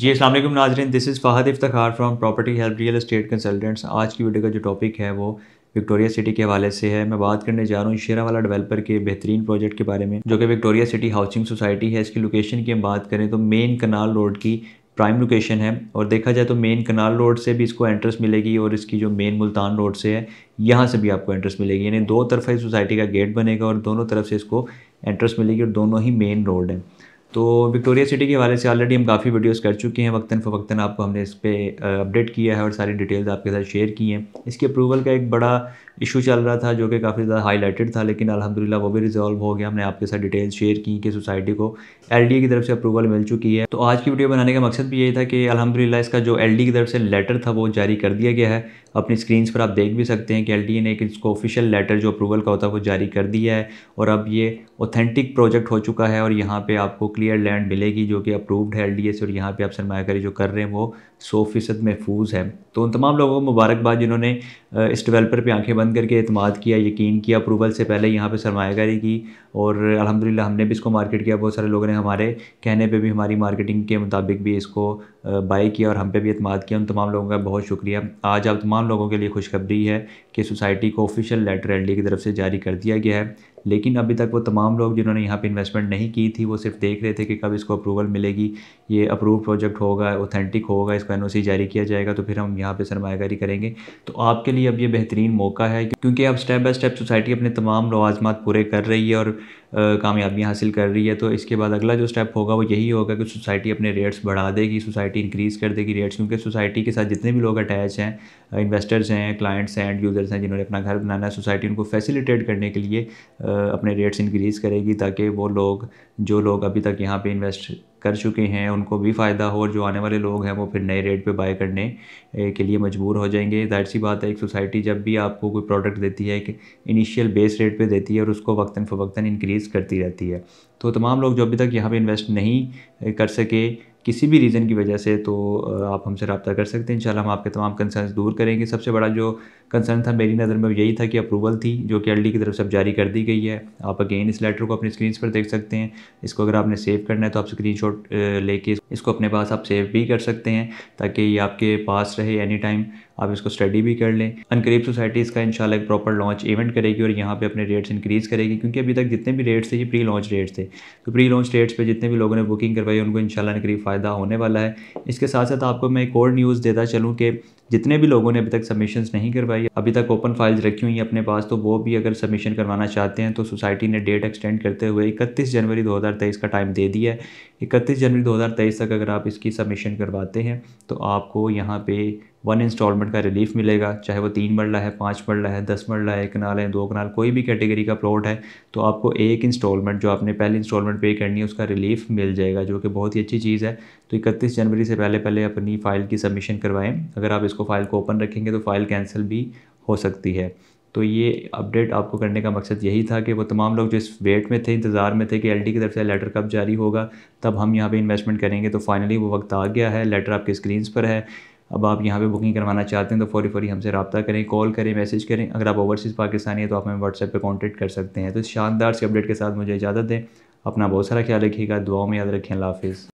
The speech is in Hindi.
जी असल नाजरन दिस इज़ फ़ाहद इफ्तार from property help real estate consultants आज की वीडियो का जो टॉपिक है वो विक्टोरिया सिटी के हवाले से है मैं बात करने जा रहा हूँ शेरा वाला डेवलपर के बेहतरीन प्रोजेक्ट के बारे में जो कि विक्टोरिया सिटी हाउसिंग सोसाइटी है इसकी लोकेशन की हम बात करें तो मेन कनाल रोड की प्राइम लोकेशन है और देखा जाए तो मेन कनाल रोड से भी इसको एंट्रेंस मिलेगी और इसकी जो मेन मुल्तान रोड से है यहाँ से भी आपको एंट्रेंस मिलेगी यानी दो तरफा सोसाइटी का गेट बनेगा और दोनों तरफ से इसको एंट्रेंस मिलेगी और दोनों ही मेन रोड हैं तो विक्टोरिया सिटी के हवाले से ऑलरेडी हम काफ़ी वीडियोस कर चुके हैं वक्ता फ़वक्ता आपको हमने इस पर अपडेट किया है और सारी डिटेल्स आपके साथ शेयर की हैं इसके अप्रूवल का एक बड़ा इशू चल रहा था जो कि काफ़ी ज़्यादा हाईलाइटेड था लेकिन अलहमदिल्ला वो भी रिजॉल्व हो गया हमने आपके साथ डिटेल्स शेयर की कि सोसाइटी को एल की तरफ से अप्रूवल मिल चुकी है तो आज की वीडियो बनाने का मकसद भी यही था कि अलहमदिल्ला इसका जो एल की तरफ से लेटर था वो जारी कर दिया गया है अपनी स्क्रीन पर आप देख भी सकते हैं कि एल ने इसको ऑफिशियल लेटर जो अप्रूवल का होता है वो जारी कर दिया है और अब ये ऑथेंटिक प्रोजेक्ट हो चुका है और यहाँ पर आपको क्लियर लैंड मिलेगी जो कि अप्रूव्ड है एल से और यहाँ पर आप सरमाकारी जो कर रहे हैं वो सौ फ़ीसद महफूज है तो उन तमाम लोगों को मुबारकबाद जिन्होंने इस डेवलपर पे आंखें बंद करके अतमाद किया यकीन किया अप्रूवल से पहले यहाँ पे सरमाकारी की और अल्हम्दुलिल्लाह हमने भी इसको मार्केट किया बहुत सारे लोगों ने हमारे कहने पे भी हमारी मार्केटिंग के मुताबिक भी इसको बाई किया और हम पे भी अतमाद किया उन तमाम लोगों का बहुत शुक्रिया आज आप तमाम लोगों के लिए खुशखबरी है कि सोसाइटी को ऑफिशियल लेटर डी की तरफ से जारी कर दिया गया है लेकिन अभी तक वो तमाम लोग जिन्होंने यहाँ पे इन्वेस्टमेंट नहीं की थी वो सिर्फ देख रहे थे कि कब इसको अप्रूवल मिलेगी ये अप्रूव प्रोजेक्ट होगा ऑथेंटिक होगा इसको एन जारी किया जाएगा तो फिर हम यहाँ पर सरमाकारी करेंगे तो आपके लिए अब ये बेहतरीन मौका है क्योंकि अब स्टेप बाय स्टेप सोसाइटी अपने तमाम लवाजमात पूरे कर रही है और कामयाबियाँ हासिल कर रही है तो इसके बाद अगला जो स्टेप होगा वो यही होगा कि सोसाइटी अपने रेट्स बढ़ा देगी सोसाइटी इंक्रीज़ कर देगी रेट्स क्योंकि सोसाइटी के साथ जितने भी लोग अटैच हैं इन्वेस्टर्स हैं क्लाइंट्स हैं एंड यूज़र्स हैं जिन्होंने अपना घर बनाना है सोसाइटी उनको फैसिलिटेट करने के लिए अपने रेट्स इंक्रीज़ करेगी ताकि वो लोग जो लोग अभी तक यहाँ पर इन्वेस्ट कर चुके हैं उनको भी फ़ायदा हो और जो आने वाले लोग हैं वो फिर नए रेट पे बाय करने के लिए मजबूर हो जाएंगे जाहिर सी बात है एक सोसाइटी जब भी आपको कोई प्रोडक्ट देती है एक इनिशियल बेस रेट पे देती है और उसको वक्ता फ़वक्ता इनक्रीज़ करती रहती है तो तमाम लोग जो अभी तक यहाँ पर इन्वेस्ट नहीं कर सके किसी भी रीज़न की वजह से तो आप हमसे रबता कर सकते हैं इन हम आपके तमाम कंसर्न दूर करेंगे सबसे बड़ा जो कंसर्न था मेरी नज़र में यही था कि अप्रूवल थी जो कि एल की तरफ से अब जारी कर दी गई है आप अगेन इस लेटर को अपनी स्क्रीन पर देख सकते हैं इसको अगर आपने सेव करना है तो आप स्क्रीन शॉट लेके इसको अपने पास आप सेव भी कर सकते हैं ताकि ये आपके पास रहे एनी टाइम आप इसको स्टडी भी कर लें अनकरीब सोसाइटी इसका इनशाला एक प्रॉपर लॉन्च इवेंट करेगी और यहाँ पे अपने रेट्स इंक्रीज़ करेगी क्योंकि अभी तक जितने भी रेट्स थे ये प्री लॉन्च रेट्स थे तो प्री लॉन्च रेट्स पर जितने भी लोगों ने बुकिंग करवाई उनको इंशाल्लाह अनकरीब फ़ायदा होने वाला है इसके साथ साथ आपको मैं एक और न्यूज़ देता चलूँ कि जितने भी लोगों ने अभी तक सबमिशंस नहीं करवाई अभी तक ओपन फाइल्स रखी हुई हैं अपने पास तो वो भी अगर सबमिशन करवाना चाहते हैं तो सोसाइटी ने डेट एक्सटेंड करते हुए इकतीस जनवरी 2023 का टाइम दे दिया है इकतीस जनवरी 2023 तक अगर आप इसकी सबमिशन करवाते हैं तो आपको यहाँ पे वन इंस्टॉलमेंट का रिलीफ मिलेगा चाहे वो तीन मरला है पाँच मरला है दस मरला है एक कनाल है दो कनाल कोई भी कैटेगरी का प्लॉट है तो आपको एक इंस्टॉलमेंट जो आपने पहले इंस्टॉलमेंट पे करनी है उसका रिलीफ मिल जाएगा जो कि बहुत ही अच्छी चीज़ है तो इकतीस जनवरी से पहले पहले अपनी फ़ाइल की सबमिशन करवाएं अगर आप इसको उसको फाइल को ओपन रखेंगे तो फाइल कैंसिल भी हो सकती है तो ये अपडेट आपको करने का मकसद यही था कि वो तमाम लोग जो इस वेट में थे इंतज़ार में थे कि एलडी की तरफ से लेटर कब जारी होगा तब हम यहाँ पे इन्वेस्टमेंट करेंगे तो फाइनली वो वक्त आ गया है लेटर आपके स्क्रीन पर है अब आप यहाँ पे बुकिंग करवाना चाहते हैं तो फौरी फौरी हमसे रबता करें कॉल करें मैसेज करें अगर आप ओवरसीज़ पाकिस्तानी है तो आप हमें व्हाट्सएप पर कॉन्टेक्ट कर सकते हैं तो शानदार से अपडेट के साथ मुझे इजाज़त दें अपना बहुत सारा ख्याल रखिएगा दुआओं में याद रखें हाफिज़